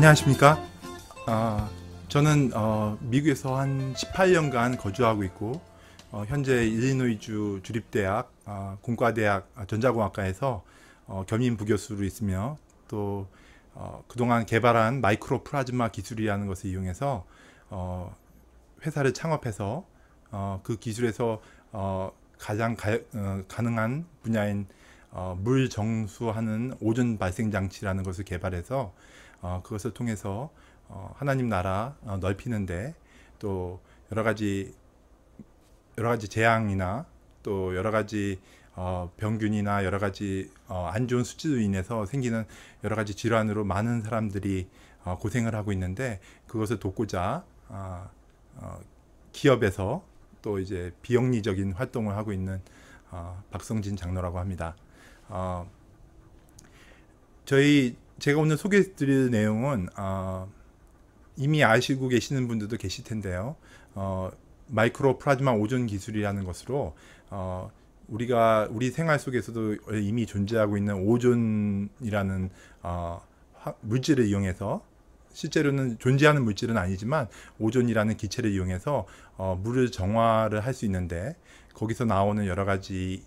안녕하십니까? 아, 저는 어, 미국에서 한 18년간 거주하고 있고 어, 현재 일리노이주 주립대학 어, 공과대학 전자공학과에서 어, 겸임 부교수로 있으며 또 어, 그동안 개발한 마이크로 플라즈마 기술이라는 것을 이용해서 어, 회사를 창업해서 어, 그 기술에서 어, 가장 가, 어, 가 능한 분야인 어, 물 정수하는 오존 발생 장치라는 것을 개발해서 어, 그것을 통해서 어, 하나님 나라 어, 넓히는데 또 여러 가지 여러 가지 재앙이나 또 여러 가지 어, 병균이나 여러 가지 어, 안 좋은 수치로 인해서 생기는 여러 가지 질환으로 많은 사람들이 어, 고생을 하고 있는데 그것을 돕고자 어, 어, 기업에서 또 이제 비영리적인 활동을 하고 있는 어, 박성진 장로라고 합니다. 어, 저희 제가 오늘 소개해드릴 내용은 어, 이미 아시고 계시는 분들도 계실 텐데요. 어, 마이크로 프라즈마 오존 기술이라는 것으로 어, 우리가 우리 생활 속에서도 이미 존재하고 있는 오존이라는 어, 화, 물질을 이용해서 실제로는 존재하는 물질은 아니지만 오존이라는 기체를 이용해서 어, 물을 정화를 할 수 있는데 거기서 나오는 여러 가지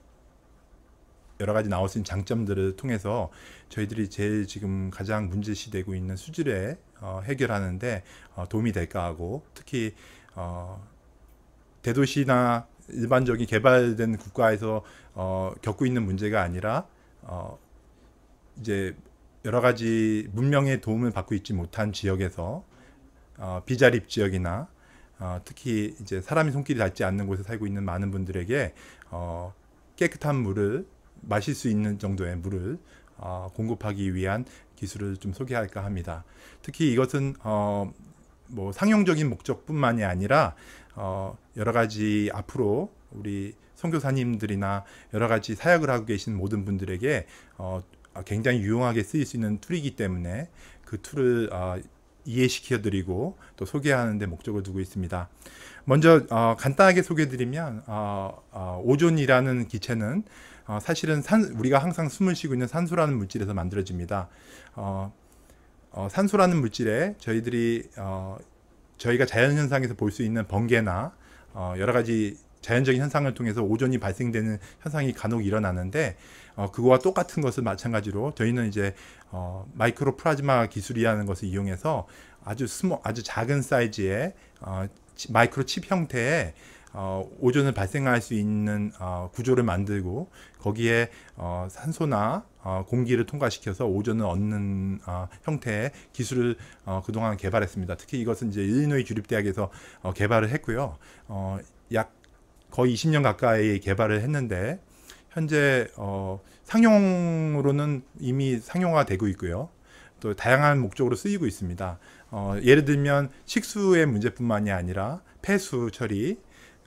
여러 가지 나올 수 있는 장점들을 통해서 저희들이 제일 지금 가장 문제시되고 있는 수질에 어, 해결하는데 어, 도움이 될까 하고 특히 어, 대도시나 일반적인 개발된 국가에서 어, 겪고 있는 문제가 아니라 어, 이제 여러 가지 문명의 도움을 받고 있지 못한 지역에서 어, 비자립 지역이나 어, 특히 이제 사람이 손길이 닿지 않는 곳에 살고 있는 많은 분들에게 어, 깨끗한 물을 마실 수 있는 정도의 물을 어, 공급하기 위한 기술을 좀 소개할까 합니다. 특히 이것은 어, 뭐 상용적인 목적뿐만이 아니라 어, 여러 가지 앞으로 우리 선교사님들이나 여러 가지 사역을 하고 계신 모든 분들에게 어, 굉장히 유용하게 쓰일 수 있는 툴이기 때문에 그 툴을 어, 이해시켜드리고 또 소개하는 데 목적을 두고 있습니다. 먼저 어, 간단하게 소개드리면 해 어, 어, 오존이라는 기체는 어, 사실은 산, 우리가 항상 숨을 쉬고 있는 산소라는 물질에서 만들어집니다. 어, 어, 산소라는 물질에 저희들이 어, 저희가 자연 현상에서 볼 수 있는 번개나 어, 여러 가지 자연적인 현상을 통해서 오존이 발생되는 현상이 간혹 일어나는데 어, 그거와 똑같은 것을 마찬가지로 저희는 이제 어, 마이크로 플라즈마 기술이라는 것을 이용해서 아주 스모 아주 작은 사이즈의 어, 마이크로 칩 형태의 어, 오존을 발생할 수 있는 어, 구조를 만들고 거기에 어, 산소나 어, 공기를 통과시켜서 오존을 얻는 어, 형태의 기술을 어, 그동안 개발했습니다. 특히 이것은 이제 일리노이 주립대학에서 어, 개발을 했고요. 어, 약 거의 20년 가까이 개발을 했는데 현재 어, 상용으로는 이미 상용화되고 있고요. 또 다양한 목적으로 쓰이고 있습니다. 어, 예를 들면 식수의 문제뿐만이 아니라 폐수 처리,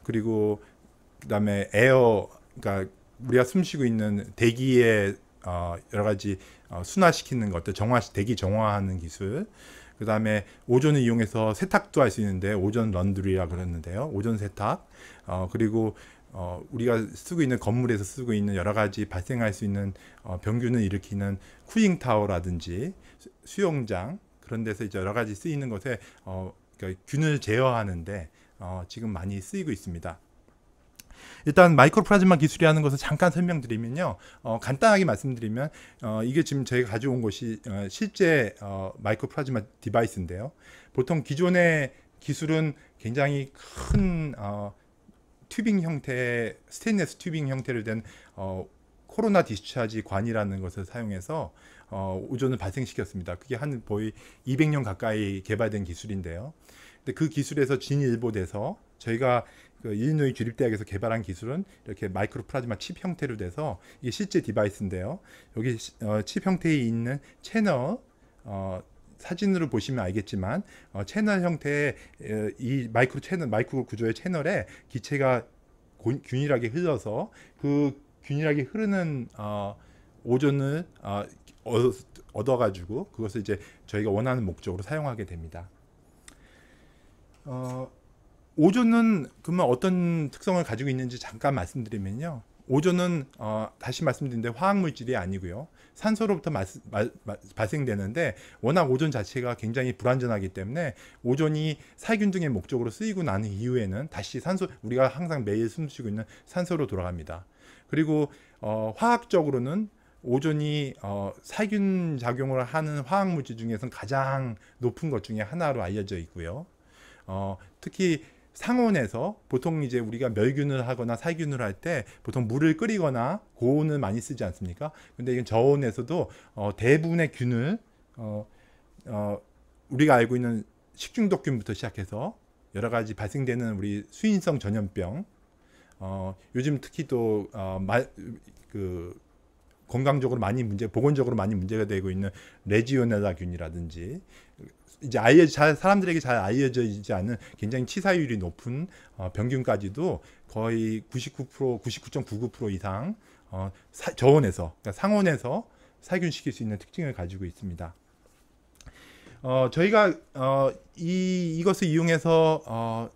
그리고 그다음에 에어 그러니까 우리가 숨쉬고 있는 대기에 어, 여러 가지 어, 순화시키는 것들 정화 대기 정화하는 기술 그 다음에 오존을 이용해서 세탁도 할 수 있는데 오존 런드리라 그랬는데요 오존 세탁 어, 그리고 어, 우리가 쓰고 있는 건물에서 쓰고 있는 여러 가지 발생할 수 있는 어, 병균을 일으키는 쿠잉 타워라든지 수영장 그런 데서 이제 여러 가지 쓰이는 것에 어, 그러니까 균을 제어하는데 어, 지금 많이 쓰이고 있습니다. 일단 마이크로플라즈마 기술이라는 것을 잠깐 설명드리면요. 어, 간단하게 말씀드리면 어, 이게 지금 저희가 가져온 것이 어, 실제 어, 마이크로플라즈마 디바이스인데요. 보통 기존의 기술은 굉장히 큰 어, 튜빙 형태스테인리스 튜빙 형태를 된 어, 코로나 디스차지 관이라는 것을 사용해서 어, 오존을 발생시켰습니다. 그게 한 거의 200년 가까이 개발된 기술인데요. 근데 그 기술에서 진일보돼서 저희가 그 일리노이 주립대학에서 개발한 기술은 이렇게 마이크로 플라즈마 칩 형태로 돼서 이게 실제 디바이스인데요. 여기 어, 칩 형태에 있는 채널 어, 사진으로 보시면 알겠지만 어, 채널 형태의 이 마이크로 채널 마이크로 구조의 채널에 기체가 고, 균일하게 흘러서 그 균일하게 흐르는 어, 오존을 어, 얻어가지고 그것을 이제 저희가 원하는 목적으로 사용하게 됩니다. 어, 오존은 그러면 어떤 특성을 가지고 있는지 잠깐 말씀드리면요. 오존은 어, 다시 말씀드린데 화학 물질이 아니고요. 산소로부터 마 마, 마, 발생되는데 워낙 오존 자체가 굉장히 불완전하기 때문에 오존이 살균 등의 목적으로 쓰이고 난 이후에는 다시 산소 우리가 항상 매일 숨쉬고 있는 산소로 돌아갑니다. 그리고 어, 화학적으로는 오존이 어, 살균 작용을 하는 화학 물질 중에서는 가장 높은 것 중에 하나로 알려져 있고요. 어, 특히 상온에서 보통 이제 우리가 멸균을 하거나 살균을 할 때 보통 물을 끓이거나 고온을 많이 쓰지 않습니까? 근데 이건 저온에서도 어, 대부분의 균을 어, 어, 우리가 알고 있는 식중독균부터 시작해서 여러 가지 발생되는 우리 수인성 전염병, 어, 요즘 특히 또 어, 마, 그 건강적으로 많이 문제, 보건적으로 많이 문제가 되고 있는 레지오넬라균이라든지 이제 아예 잘 사람들에게 잘 알려져 있지 않은 굉장히 치사율이 높은 어, 병균까지도 거의 99% 99.99% 이상 어, 사, 저온에서 그러니까 상온에서 살균시킬 수 있는 특징을 가지고 있습니다. 어, 저희가 어, 이 이것을 이용해서 어,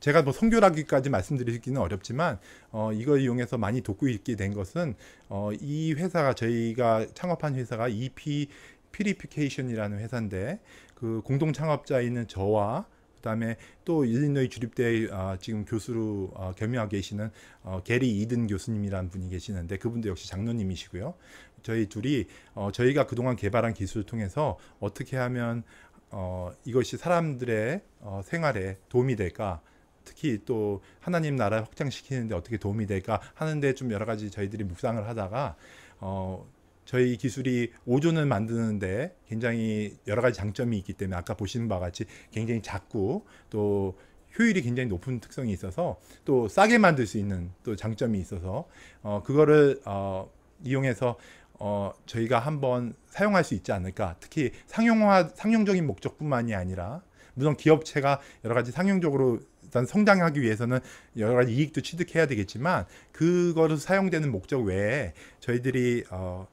제가 뭐 성교라기까지 말씀드리기는 어렵지만 어, 이걸 이용해서 많이 돕고 있게 된 것은 어, 이 회사가 저희가 창업한 회사가 EP 퓨리피케이션이라는 회사인데 그 공동 창업자인 저와 그다음에 또 일리노이 주립대 아, 지금 교수로 아, 겸임하고 계시는 어, 게리 이든 교수님이라는 분이 계시는데 그분도 역시 장로님이시고요. 저희 둘이 어, 저희가 그동안 개발한 기술을 통해서 어떻게 하면 어, 이것이 사람들의 어, 생활에 도움이 될까? 특히 또 하나님 나라 확장시키는데 어떻게 도움이 될까 하는데 좀 여러 가지 저희들이 묵상을 하다가 어, 저희 기술이 5존을 만드는데 굉장히 여러 가지 장점이 있기 때문에 아까 보시는 바와 같이 굉장히 작고 또 효율이 굉장히 높은 특성이 있어서 또 싸게 만들 수 있는 또 장점이 있어서 어, 그거를 어, 이용해서 어, 저희가 한번 사용할 수 있지 않을까 특히 상용화 상용적인 목적뿐만이 아니라 물론 기업체가 여러 가지 상용적으로 일단 성장하기 위해서는 여러 가지 이익도 취득해야 되겠지만 그거를 사용되는 목적 외에 저희들이 어,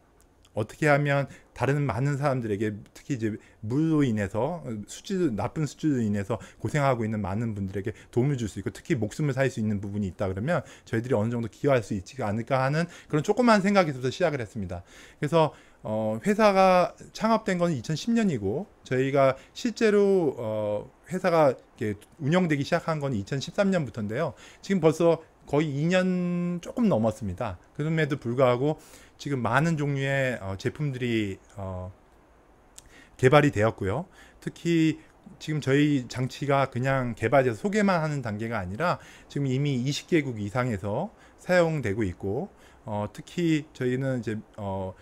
어떻게 하면 다른 많은 사람들에게 특히 이제 물로 인해서 수질 나쁜 수질로 인해서 고생하고 있는 많은 분들에게 도움을 줄 수 있고 특히 목숨을 살 수 있는 부분이 있다 그러면 저희들이 어느 정도 기여할 수 있지 않을까 하는 그런 조그만 생각에서부터 시작을 했습니다. 그래서 어, 회사가 창업된 건 2010년이고 저희가 실제로 어, 회사가 이렇게 운영되기 시작한 건 2013년부터인데요. 지금 벌써 거의 2년 조금 넘었습니다. 그럼에도 불구하고 지금 많은 종류의 어, 제품들이 어, 개발이 되었고요. 특히 지금 저희 장치가 그냥 개발해서 소개만 하는 단계가 아니라 지금 이미 20개국 이상에서 사용되고 있고 어, 특히 저희는 이제 어,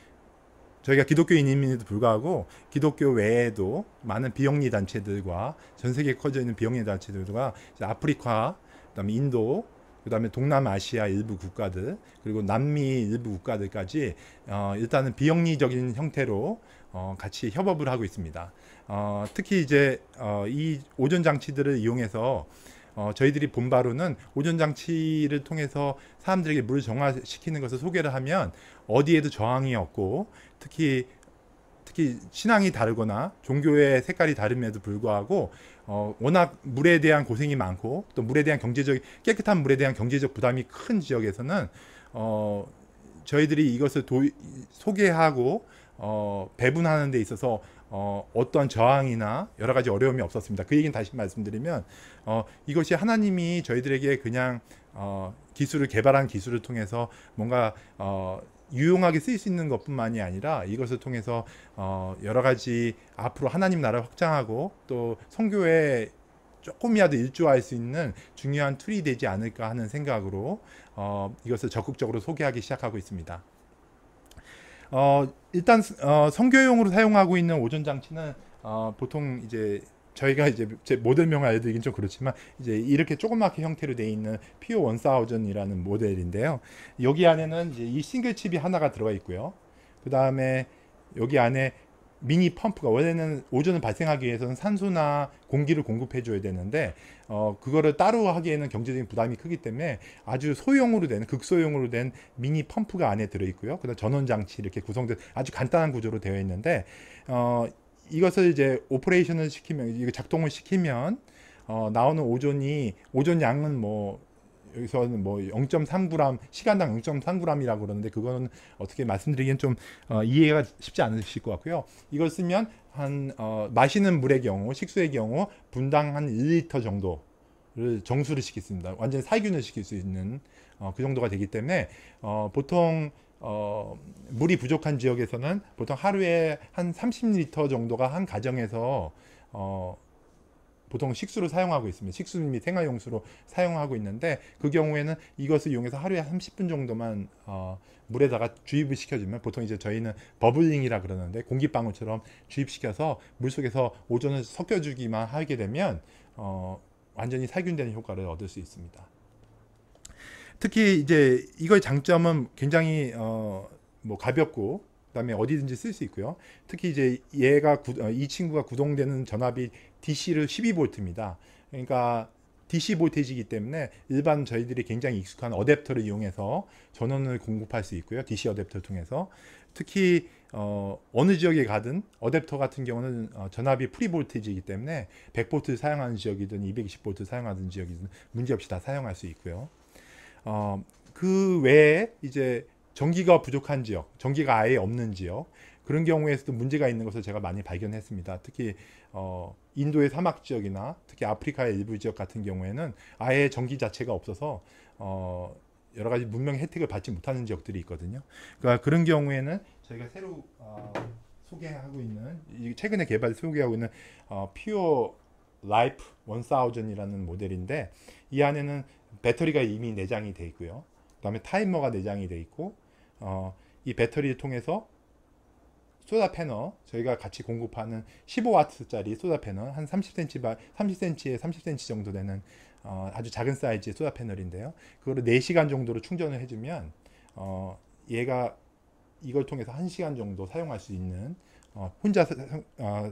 저희가 기독교인임에도 불구하고 기독교 외에도 많은 비영리 단체들과 전 세계에 커져 있는 비영리 단체들과 아프리카, 그다음에 인도, 그 다음에 동남아시아 일부 국가들 그리고 남미 일부 국가들까지 어, 일단은 비영리적인 형태로 어, 같이 협업을 하고 있습니다. 어, 특히 이제 어, 이 오전 장치들을 이용해서 어, 저희들이 본 바로는 오전 장치를 통해서 사람들에게 물을 정화시키는 것을 소개를 하면 어디에도 저항이 없고 특히 특히 신앙이 다르거나 종교의 색깔이 다름에도 불구하고 어, 워낙 물에 대한 고생이 많고 또 물에 대한 경제적 깨끗한 물에 대한 경제적 부담이 큰 지역에서는 어, 저희들이 이것을 도이, 소개하고 어, 배분하는 데 있어서 어, 어떤 저항이나 여러 가지 어려움이 없었습니다. 그 얘기는 다시 말씀드리면 어, 이것이 하나님이 저희들에게 그냥 어, 기술을 개발한 기술을 통해서 뭔가 어, 유용하게 쓰일 수 있는 것뿐만이 아니라 이것을 통해서 어 여러 가지 앞으로 하나님 나라 확장하고 또 성교에 조금이라도 일조할 수 있는 중요한 툴이 되지 않을까 하는 생각으로 어 이것을 적극적으로 소개하기 시작하고 있습니다. 어 일단 어 성교용으로 사용하고 있는 오전 장치는 어 보통 이제 저희가 이제 제 모델명을 알려드리긴 좀 그렇지만 이제 이렇게 조그맣게 형태로 되어 있는 PO 1000이라는 모델인데요. 여기 안에는 이제 이 싱글 칩이 하나가 들어가 있고요. 그 다음에 여기 안에 미니 펌프가 원래는 오존을 발생하기 위해서는 산소나 공기를 공급해 줘야 되는데 어 그거를 따로 하기에는 경제적인 부담이 크기 때문에 아주 소형으로 된 극소형으로 된 미니 펌프가 안에 들어 있고요. 그다음 전원 장치 이렇게 구성된 아주 간단한 구조로 되어 있는데 어 이것을 이제 오퍼레이션을 시키면 이거 작동을 시키면 어, 나오는 오존이 오존 양은 뭐 여기서는 뭐 0.3g 시간당 0.3g이라고 그러는데 그거는 어떻게 말씀드리기엔 좀 어, 이해가 쉽지 않으실 것 같고요. 이걸 쓰면 한 어, 마시는 물의 경우 식수의 경우 분당 한 1리터 정도를 정수를 시키습니다. 완전 살균을 시킬 수 있는 어, 그 정도가 되기 때문에 어, 보통 어, 물이 부족한 지역에서는 보통 하루에 한 30리터 정도가 한 가정에서 어, 보통 식수로 사용하고 있습니다. 식수 및 생활용수로 사용하고 있는데 그 경우에는 이것을 이용해서 하루에 30분 정도만 어, 물에다가 주입을 시켜주면 보통 이제 저희는 버블링이라 그러는데 공기방울처럼 주입시켜서 물 속에서 오존을 섞여주기만 하게 되면 어, 완전히 살균되는 효과를 얻을 수 있습니다. 특히 이제 이거의 장점은 굉장히 어뭐 가볍고 그다음에 어디든지 쓸 수 있고요. 특히 이제 얘가 구, 어, 이 친구가 구동되는 전압이 DC를 12V입니다. 그러니까 DC 볼테이지이기 때문에 일반 저희들이 굉장히 익숙한 어댑터를 이용해서 전원을 공급할 수 있고요. DC 어댑터를 통해서 특히 어, 어느 지역에 가든 어댑터 같은 경우는 어, 전압이 프리 볼테이지이기 때문에 100볼트를 사용하는 지역이든 220볼트를 사용하는 지역이든 문제없이 다 사용할 수 있고요. 어, 그 외에 이제 전기가 부족한 지역, 전기가 아예 없는 지역 그런 경우에서도 문제가 있는 것을 제가 많이 발견했습니다. 특히 어, 인도의 사막 지역이나 특히 아프리카의 일부 지역 같은 경우에는 아예 전기 자체가 없어서 어, 여러 가지 문명 혜택을 받지 못하는 지역들이 있거든요. 그러니까 그런 경우에는 저희가 새로 어, 소개하고 있는 최근에 개발 소개하고 있는 어, 퓨어 라이프 원사우전이라는 모델인데 이 안에는 배터리가 이미 내장이 돼 있고요. 그 다음에 타이머가 내장이 돼 있고 어, 이 배터리를 통해서 소다 패널 저희가 같이 공급하는 15W짜리 소다 패널 한 30cm 바, 30cm에 30cm 정도 되는 어, 아주 작은 사이즈의 소다 패널인데요. 그거를 4시간 정도로 충전을 해주면 어, 얘가 이걸 통해서 1시간 정도 사용할 수 있는 어, 혼자 사, 어,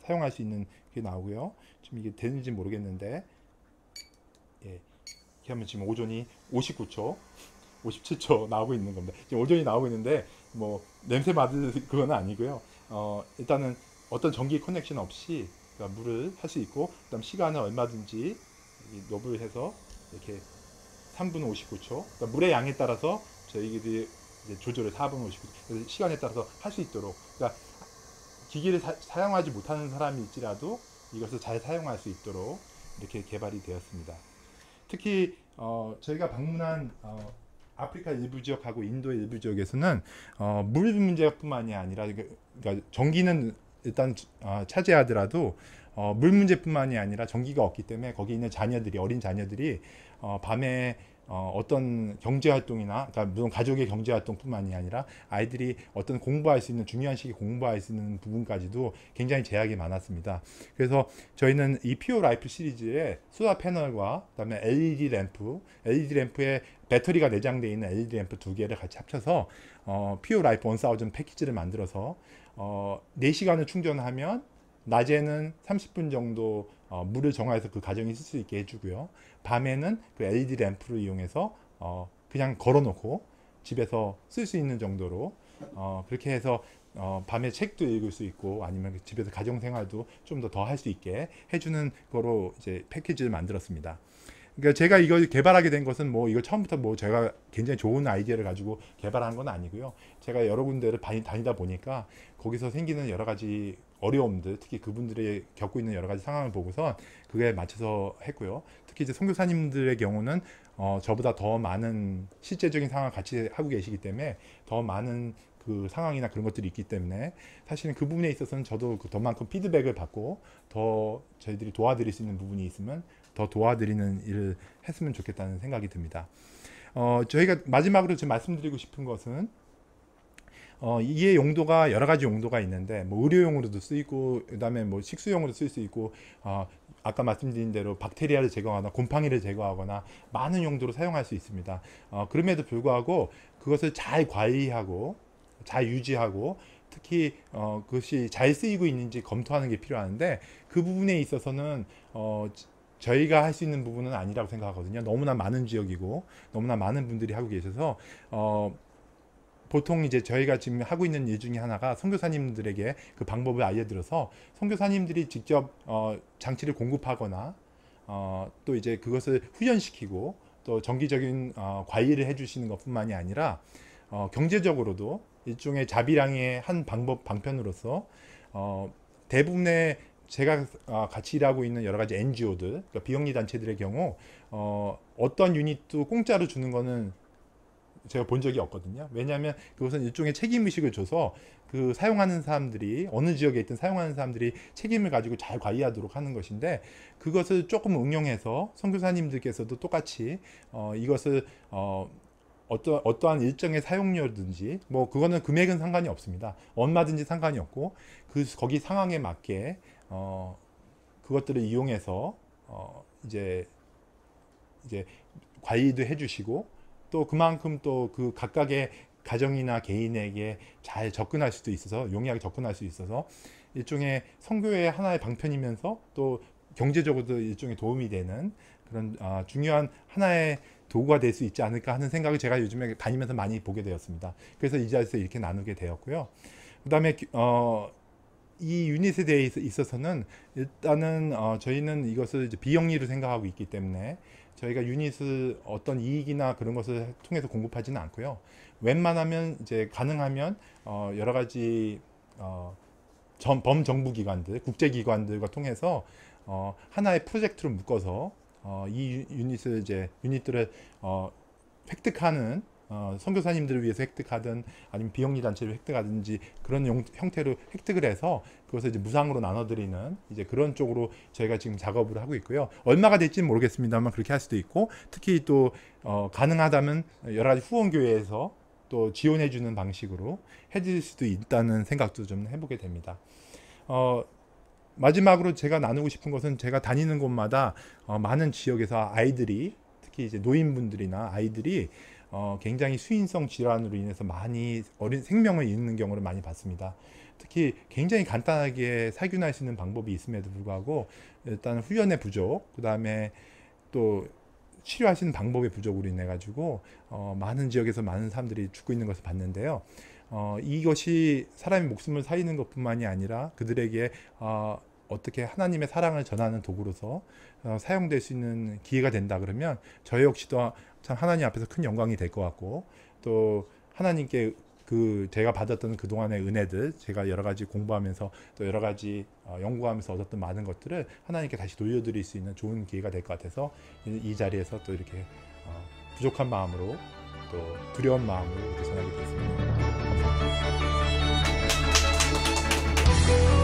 사용할 수 있는 게 나오고요. 지금 이게 되는지 모르겠는데 예. 이렇게 하면 지금 오존이 59초, 57초 나오고 있는 겁니다. 지금 오존이 나오고 있는데 뭐 냄새 맡을 그건 아니고요. 어, 일단은 어떤 전기 커넥션 없이 그러니까 물을 할 수 있고 그다음 시간은 얼마든지 노브를 해서 이렇게 3분 59초 그러니까 물의 양에 따라서 저희들이 조절을 4분 59초 시간에 따라서 할 수 있도록 그러니까 기기를 사, 사용하지 못하는 사람이 있지라도 이것을 잘 사용할 수 있도록 이렇게 개발이 되었습니다. 특히 어, 저희가 방문한 어, 아프리카 일부 지역하고 인도 일부 지역에서는 어, 물 문제뿐만이 아니라 그러니까 전기는 일단 어, 차지하더라도 어, 물 문제뿐만이 아니라 전기가 없기 때문에 거기 있는 자녀들이 어린 자녀들이 어, 밤에 어, 어떤 경제활동이나 그러니까 물론 가족의 경제활동뿐만이 아니라 아이들이 어떤 공부할 수 있는 중요한 시기 공부할 수 있는 부분까지도 굉장히 제약이 많았습니다. 그래서 저희는 이 피오 라이프 시리즈의 소라 패널과 그다음에 LED 램프, LED 램프에 배터리가 내장되어 있는 LED 램프 두 개를 같이 합쳐서 어, 피오 라이프 원사우전 패키지를 만들어서 어, 4시간을 충전하면 낮에는 30분 정도 어, 물을 정화해서 그 가정이 쓸 수 있게 해주고요. 밤에는 그 LED 램프를 이용해서 어, 그냥 걸어놓고 집에서 쓸 수 있는 정도로 어, 그렇게 해서 어, 밤에 책도 읽을 수 있고 아니면 그 집에서 가정생활도 좀 더 더 할 수 있게 해주는 거로 이제 패키지를 만들었습니다. 그러니까 제가 이걸 개발하게 된 것은 뭐 이거 처음부터 뭐 제가 굉장히 좋은 아이디어를 가지고 개발한 건 아니고요. 제가 여러 군데를 다니다 보니까 거기서 생기는 여러 가지 어려움들 특히 그분들이 겪고 있는 여러 가지 상황을 보고서 그에 맞춰서 했고요. 특히 이제 선교사님들의 경우는 어, 저보다 더 많은 실제적인 상황을 같이 하고 계시기 때문에 더 많은 그 상황이나 그런 것들이 있기 때문에 사실은 그 부분에 있어서는 저도 그더 많은 피드백을 받고 더 저희들이 도와드릴 수 있는 부분이 있으면 더 도와드리는 일을 했으면 좋겠다는 생각이 듭니다. 어, 저희가 마지막으로 지금 말씀드리고 싶은 것은 어, 이의 용도가 여러 가지 용도가 있는데 뭐 의료용으로도 쓰이고 그다음에 뭐 식수용으로 쓸 수 있고 어, 아까 말씀드린 대로 박테리아를 제거하거나 곰팡이를 제거하거나 많은 용도로 사용할 수 있습니다. 어, 그럼에도 불구하고 그것을 잘 관리하고 잘 유지하고 특히 어, 그것이 잘 쓰이고 있는지 검토하는 게 필요한데 그 부분에 있어서는 어, 저희가 할 수 있는 부분은 아니라고 생각하거든요. 너무나 많은 지역이고 너무나 많은 분들이 하고 계셔서 어, 보통 이제 저희가 지금 하고 있는 일 중에 하나가 선교사님들에게 그 방법을 알려드려서 선교사님들이 직접 어, 장치를 공급하거나 어, 또 이제 그것을 훈련시키고 또 정기적인 어, 관리를 해주시는 것뿐만이 아니라 어, 경제적으로도 일종의 자비량의한 방법 방편으로서 어, 대부분의 제가 어, 같이 일하고 있는 여러 가지 NGO들, 그러니까 비영리 단체들의 경우 어, 어떤 유닛도 공짜로 주는 거는 제가 본 적이 없거든요. 왜냐하면 그것은 일종의 책임 의식을 줘서 그 사용하는 사람들이 어느 지역에 있든 사용하는 사람들이 책임을 가지고 잘 관리하도록 하는 것인데 그것을 조금 응용해서 선교사님들께서도 똑같이 어, 이것을 어, 어떠, 어떠한 일정의 사용료든지 뭐 그거는 금액은 상관이 없습니다. 얼마든지 상관이 없고 그 거기 상황에 맞게 어, 그것들을 이용해서 어, 이제 이제 관리도 해주시고 또 그만큼 또 그 각각의 가정이나 개인에게 잘 접근할 수도 있어서 용이하게 접근할 수 있어서 일종의 성교의 하나의 방편이면서 또 경제적으로도 일종의 도움이 되는 그런 아, 중요한 하나의 도구가 될 수 있지 않을까 하는 생각을 제가 요즘에 다니면서 많이 보게 되었습니다. 그래서 이 자리에서 이렇게 나누게 되었고요. 그 다음에 어, 이 유닛에 대해 서 있어서는 일단은 어, 저희는 이것을 비영리로 생각하고 있기 때문에 저희가 유닛을 어떤 이익이나 그런 것을 통해서 공급하지는 않고요. 웬만하면 이제 가능하면 어, 여러 가지 어, 범정부 기관들, 국제기관들과 통해서 어, 하나의 프로젝트로 묶어서 어, 이 유닛을 이제 유닛들을 어, 획득하는 어, 선교사님들을 위해서 획득하든 아니면 비영리 단체를 획득하든지 그런 용, 형태로 획득을 해서 그것을 이제 무상으로 나눠드리는 이제 그런 쪽으로 저희가 지금 작업을 하고 있고요. 얼마가 될지는 모르겠습니다만 그렇게 할 수도 있고 특히 또 어, 가능하다면 여러 가지 후원교회에서 또 지원해주는 방식으로 해드릴 수도 있다는 생각도 좀 해보게 됩니다. 어, 마지막으로 제가 나누고 싶은 것은 제가 다니는 곳마다 어, 많은 지역에서 아이들이 특히 이제 노인분들이나 아이들이 어, 굉장히 수인성 질환으로 인해서 많이 어린 생명을 잃는 경우를 많이 봤습니다. 특히 굉장히 간단하게 살균수있는 방법이 있음에도 불구하고 일단 후연의 부족, 그 다음에 또 치료하시는 방법의 부족으로 인해 가지고 어, 많은 지역에서 많은 사람들이 죽고 있는 것을 봤는데요. 어, 이것이 사람의 목숨을 살리는 것뿐만이 아니라 그들에게 어, 어떻게 하나님의 사랑을 전하는 도구로서 어, 사용될 수 있는 기회가 된다 그러면 저희 역시도 참 하나님 앞에서 큰 영광이 될 것 같고 또 하나님께 그 제가 받았던 그동안의 은혜들 제가 여러 가지 공부하면서 또 여러 가지 어, 연구하면서 얻었던 많은 것들을 하나님께 다시 돌려드릴 수 있는 좋은 기회가 될 것 같아서 이 자리에서 또 이렇게 어, 부족한 마음으로 또 두려운 마음으로 이렇게 전하게 됐습니다. 감사합니다.